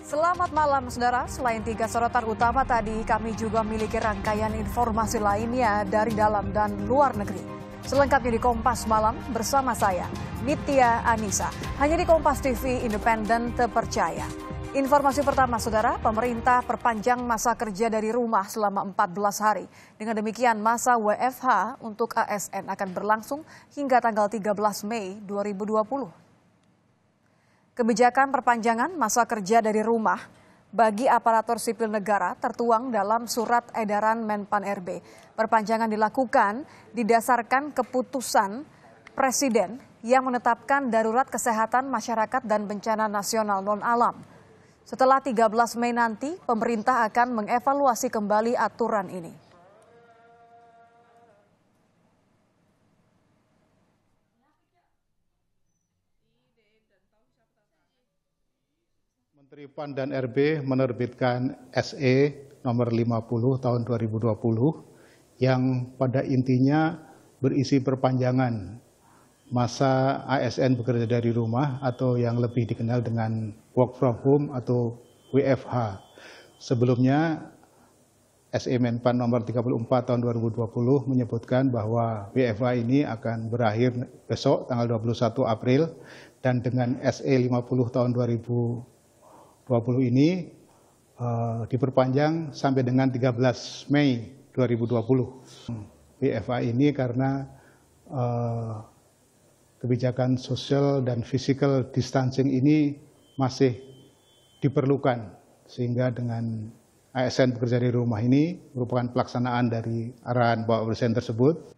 Selamat malam, saudara. Selain tiga sorotan utama tadi, kami juga memiliki rangkaian informasi lainnya dari dalam dan luar negeri. Selengkapnya di Kompas Malam bersama saya, Nitya Anissa. Hanya di Kompas TV Independen Terpercaya. Informasi pertama, Saudara, pemerintah perpanjang masa kerja dari rumah selama 14 hari. Dengan demikian, masa WFH untuk ASN akan berlangsung hingga tanggal 13 Mei 2020. Kebijakan perpanjangan masa kerja dari rumah bagi aparatur sipil negara tertuang dalam surat edaran Menpan RB. Perpanjangan dilakukan didasarkan keputusan Presiden yang menetapkan darurat kesehatan masyarakat dan bencana nasional non-alam. Setelah 13 Mei nanti, pemerintah akan mengevaluasi kembali aturan ini. Menteri PAN dan RB menerbitkan SE nomor 50 tahun 2020 yang pada intinya berisi perpanjangan masa ASN bekerja dari rumah atau yang lebih dikenal dengan work from home atau WFH. Sebelumnya SE Menpan nomor 34 tahun 2020 menyebutkan bahwa WFH ini akan berakhir besok tanggal 21 April dan dengan SE 50 tahun 2020 2020 ini uh, diperpanjang sampai dengan 13 Mei 2020. PFA ini karena uh, kebijakan sosial dan physical distancing ini masih diperlukan sehingga dengan ASN bekerja di rumah ini merupakan pelaksanaan dari arahan Bapak Presiden tersebut